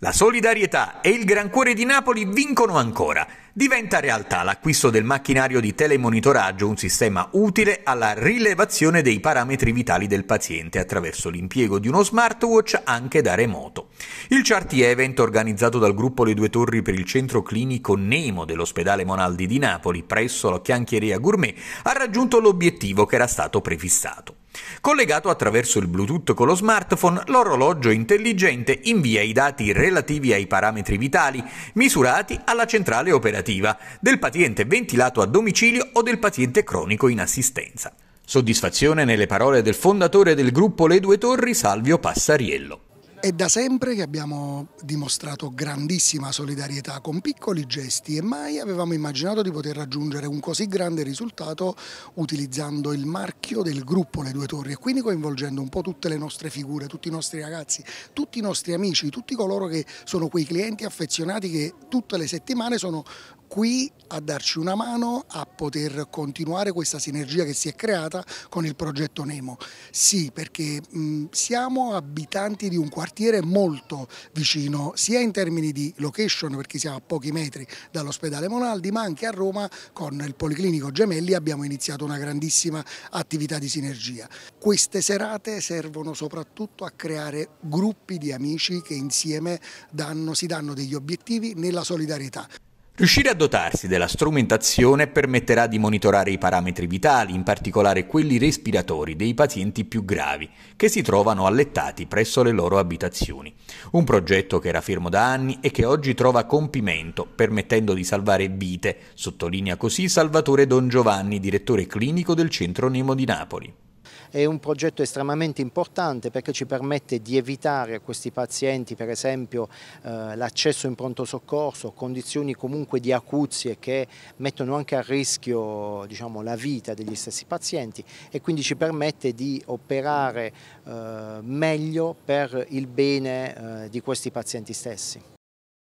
La solidarietà e il gran cuore di Napoli vincono ancora. Diventa realtà l'acquisto del macchinario di telemonitoraggio, un sistema utile alla rilevazione dei parametri vitali del paziente attraverso l'impiego di uno smartwatch anche da remoto. Il Charti Event organizzato dal gruppo Le Due Torri per il centro clinico Nemo dell'ospedale Monaldi di Napoli presso la Chianchieria Gourmet ha raggiunto l'obiettivo che era stato prefissato. Collegato attraverso il Bluetooth con lo smartphone, l'orologio intelligente invia i dati relativi ai parametri vitali, misurati alla centrale operativa, del paziente ventilato a domicilio o del paziente cronico in assistenza. Soddisfazione nelle parole del fondatore del gruppo Le Due Torri, Salvio Passariello. È da sempre che abbiamo dimostrato grandissima solidarietà con piccoli gesti e mai avevamo immaginato di poter raggiungere un così grande risultato utilizzando il marchio del gruppo Le Due Torri e quindi coinvolgendo un po' tutte le nostre figure, tutti i nostri ragazzi, tutti i nostri amici, tutti coloro che sono quei clienti affezionati che tutte le settimane sono qui a darci una mano a poter continuare questa sinergia che si è creata con il progetto Nemo. Sì, perché mh, siamo abitanti di un quartiere molto vicino, sia in termini di location, perché siamo a pochi metri dall'ospedale Monaldi, ma anche a Roma con il Policlinico Gemelli abbiamo iniziato una grandissima attività di sinergia. Queste serate servono soprattutto a creare gruppi di amici che insieme danno, si danno degli obiettivi nella solidarietà. Riuscire a dotarsi della strumentazione permetterà di monitorare i parametri vitali, in particolare quelli respiratori dei pazienti più gravi, che si trovano allettati presso le loro abitazioni. Un progetto che era fermo da anni e che oggi trova compimento, permettendo di salvare vite, sottolinea così Salvatore Don Giovanni, direttore clinico del Centro Nemo di Napoli. È un progetto estremamente importante perché ci permette di evitare a questi pazienti per esempio eh, l'accesso in pronto soccorso, condizioni comunque di acuzie che mettono anche a rischio diciamo, la vita degli stessi pazienti e quindi ci permette di operare eh, meglio per il bene eh, di questi pazienti stessi.